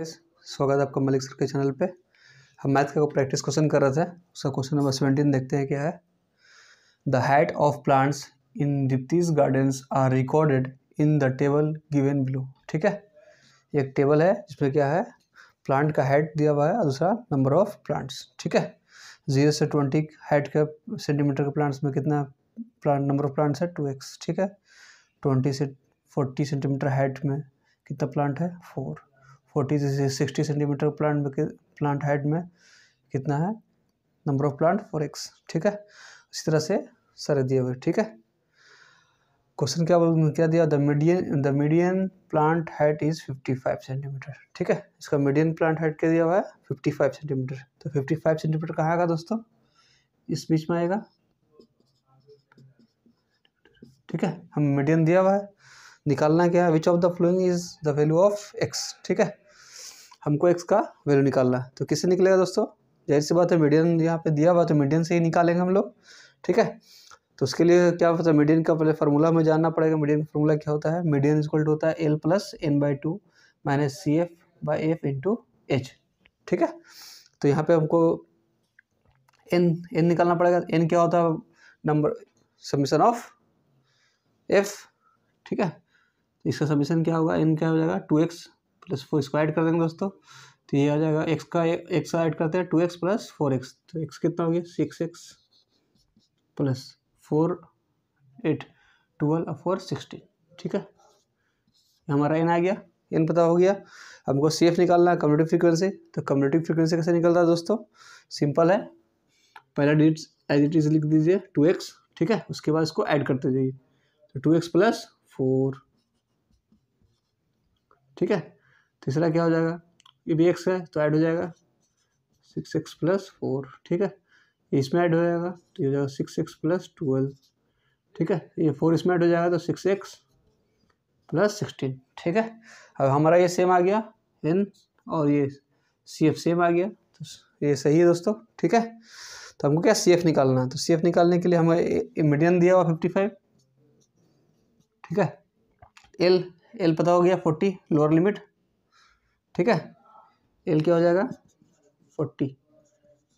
स्वागत है आपका मलिक सर के चैनल पे हम मैथ का प्रैक्टिस क्वेश्चन कर रहे थे उसका क्वेश्चन नंबर सेवेंटीन देखते हैं क्या है the height of plants in Dipti's gardens are recorded in the table given below ठीक है एक टेबल है जिसमें क्या है प्लांट का हाइट दिया हुआ है और दूसरा नंबर ऑफ प्लांट्स ठीक है जीरो से ट्वेंटी हाइट के सेंटीमीटर के प्लांट्स में कितना प्लांट नंबर ऑफ प्लांट्स है टू एक्स ठीक है ट्वेंटी से फोर्टी सेंटीमीटर हाइट में कितना प्लांट है फोर फोर्टी से sixty centimetre plant plant height में कितना है number of plant for X ठीक है इसी तरह से सारे दिए हुए ठीक है क्वेश्चन क्या क्या दिया the median the median plant height is fifty five centimetre ठीक है इसका मीडियन प्लांट हाइट क्या दिया हुआ है फिफ्टी फाइव सेंटीमीटर तो फिफ्टी फाइव सेंटीमीटर कहाँ आएगा दोस्तों इस बीच में आएगा ठीक है हम मीडियन दिया हुआ है निकालना क्या है which of the following is the value of X ठीक है हमको एक्स का वैल्यू निकालना है तो किससे निकलेगा दोस्तों जाहिर सी बात है मीडियन यहाँ पे दिया हुआ तो मीडियन से ही निकालेंगे हम लोग ठीक है तो उसके लिए क्या होता है मीडियन का पहले फार्मूला में जानना पड़ेगा मीडियन का फार्मूला क्या होता है मीडियन इक्वल टू होता है L plus N by two minus C F by F into H ठीक है तो यहाँ पे हमको एन एन निकालना पड़ेगा एन क्या होता है नंबर समीशन ऑफ एफ ठीक है तो इसका समीशन क्या होगा एन क्या हो जाएगा टू एक्स प्लस फोर इसको ऐड कर देंगे दोस्तों तो ये आ जाएगा एक्स का एक्स का ऐड करते हैं two X plus four X तो एक्स कितना हो गया six X plus four eight twelve और फोर सिक्सटीन ठीक है हमारा एन आ गया एन पता हो गया हमको सेफ निकालना है कम्यूटिव फ्रीक्वेंसी तो कम्यूटिव फ्रिक्वेंसी कैसे निकलता है दोस्तों सिंपल है पहला डिजिट एज इट इज लिख दीजिए टू एक्स ठीक है उसके बाद इसको ऐड करते जाइए तो टू एक्स प्लस फोर ठीक है तीसरा क्या हो जाएगा ये भी एक्स है तो ऐड हो जाएगा सिक्स एक्स प्लस फोर ठीक है इसमें ऐड हो जाएगा तो ये हो जाएगा सिक्स एक्स प्लस ट्वेल्व ठीक है ये फोर इसमें ऐड हो जाएगा तो सिक्स एक्स प्लस सिक्सटीन ठीक है अब हमारा ये सेम आ गया एन और ये सी एफ सेम आ गया तो ये सही है दोस्तों ठीक है तो हमको क्या सी एफ निकालना है तो सी एफ निकालने के लिए हमें मीडियन दिया हुआ फिफ्टी फाइव ठीक है एल एल पता हो गया फोर्टी लोअर लिमिट ठीक है एल क्या हो जाएगा फोर्टी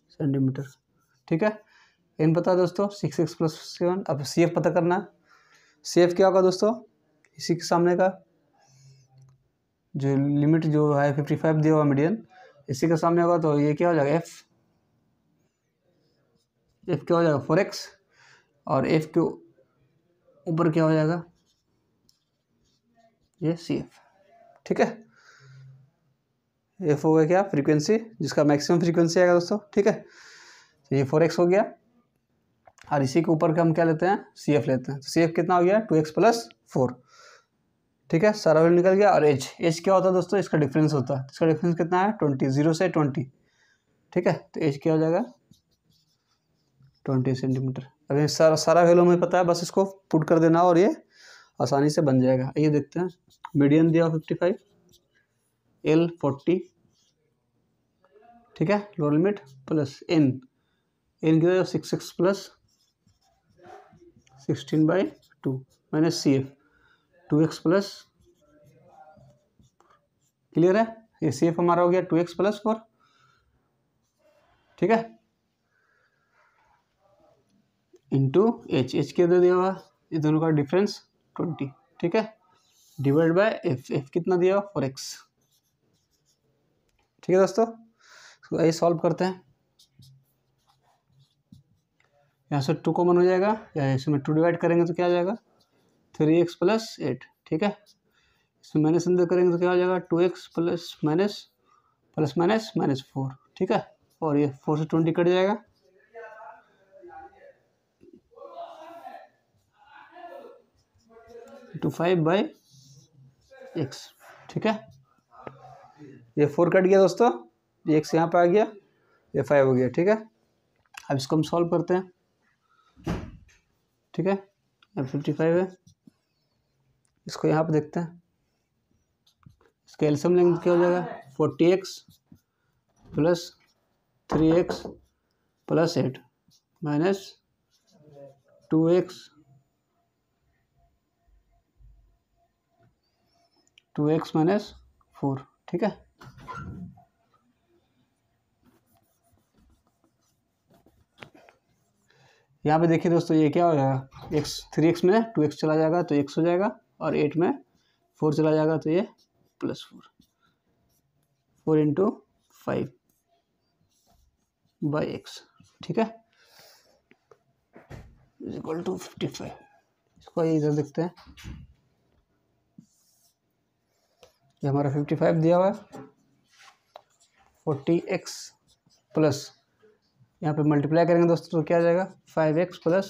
सेंटीमीटर ठीक है एन पता है दोस्तों सिक्स एक्स प्लस सेवन अब सी एफ पता करना है सी एफ क्या होगा दोस्तों इसी के सामने का जो लिमिट जो है फिफ्टी फाइव दिया हुआ मीडियन इसी के सामने होगा तो ये क्या हो जाएगा एफ एफ क्या हो जाएगा फोर एक्स और एफ के ऊपर क्या हो जाएगा ये सी एफ ठीक है एफ हो गया क्या फ्रीक्वेंसी जिसका मैक्सिमम फ्रीक्वेंसी आएगा दोस्तों ठीक है तो ये फोर एक्स हो गया और इसी के ऊपर का हम क्या लेते हैं सी एफ लेते हैं तो सी एफ कितना हो गया टू एक्स प्लस फोर ठीक है सारा वैल्यू निकल गया और एज एज क्या होता है दोस्तों इसका डिफरेंस होता है इसका डिफरेंस कितना है ट्वेंटी जीरो से ट्वेंटी ठीक है तो एज क्या हो जाएगा ट्वेंटी सेंटीमीटर अभी सारा सारा वैल्यू हमें पता है बस इसको पुट कर देना और ये आसानी से बन जाएगा ये देखते हैं मीडियम दिया फिफ्टी फाइव एल फोर्टी ठीक है lower limit plus N N कितना six X plus sixteen by two minus C F two X plus clear है ये सी एफ हमारा हो गया टू एक्स प्लस फोर ठीक है इंटू एच एच के दे दिया हुआ ये दोनों का डिफरेंस ट्वेंटी ठीक है डिवाइड बाय एफ एफ कितना दिया हुआ फोर एक्स ठीक है दोस्तों इसको यही सॉल्व करते हैं यहाँ से टू कॉमन हो जाएगा या इसमें टू डिवाइड करेंगे तो क्या आ जाएगा थ्री एक्स प्लस एट ठीक है इसमें माइनस अंदर करेंगे तो क्या हो जाएगा two X plus minus plus minus minus four ठीक है और ये फोर से ट्वेंटी कट जाएगा टू फाइव बाई एक्स ठीक है ये फोर कट गया दोस्तों ये एक्स यहाँ पर आ गया ये फाइव हो गया ठीक है अब इसको हम सॉल्व करते हैं ठीक है यहाँ फिफ्टी फाइव है इसको यहाँ पर देखते हैं इसका एल्सम लेंथ क्या हो जाएगा forty x plus three X plus eight minus two X two X minus four ठीक है यहाँ पे देखिए दोस्तों ये क्या हो जाएगा एक्स थ्री एक्स में टू एक्स चला जाएगा तो एक्स हो जाएगा और एट में फोर चला जाएगा तो ये plus four four into five by x ठीक है इक्वल टू फिफ्टी फाइव इसको ये इधर देखते हैं ये हमारा फिफ्टी फाइव दिया हुआ है फोर्टी एक्स प्लस यहाँ पे मल्टीप्लाई करेंगे दोस्तों तो क्या आ जाएगा फाइव एक्स प्लस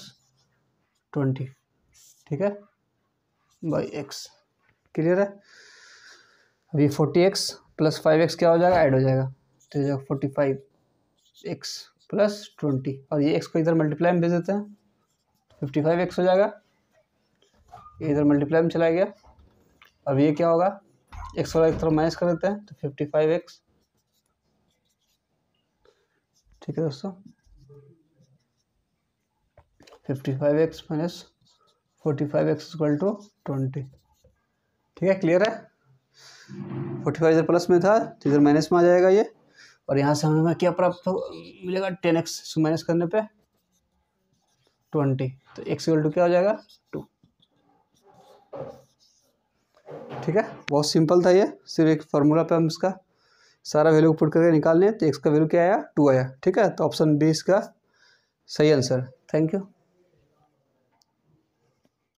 ट्वेंटी ठीक है बाई एक्स क्लियर है अभी forty x plus five x क्या हो जाएगा ऐड हो जाएगा तो जाएगा forty five x plus twenty और ये एक्स को इधर मल्टीप्लाई में भेज देते हैं फिफ्टी फाइव एक्स हो जाएगा ये इधर मल्टीप्लाई में चला गया अब ये क्या होगा एक्स वाला एक तरफ माइनस कर देते हैं तो फिफ्टी फाइव एक्स ठीक है दोस्तों fifty five x minus forty five x equal to twenty ठीक है क्लियर है फोर्टी फाइव इधर प्लस में था तो इधर माइनस में आ जाएगा ये और यहाँ से हमें क्या प्राप्त हो मिलेगा टेन एक्स माइनस करने पे ट्वेंटी तो एक्स इक्वल टू क्या हो जाएगा टू ठीक है बहुत सिंपल था ये सिर्फ एक फार्मूला पे हम इसका सारा वैल्यू पुट करके निकाल लें तो एक्स का वैल्यू क्या आया टू आया ठीक है तो ऑप्शन बी इसका सही आंसर थैंक यू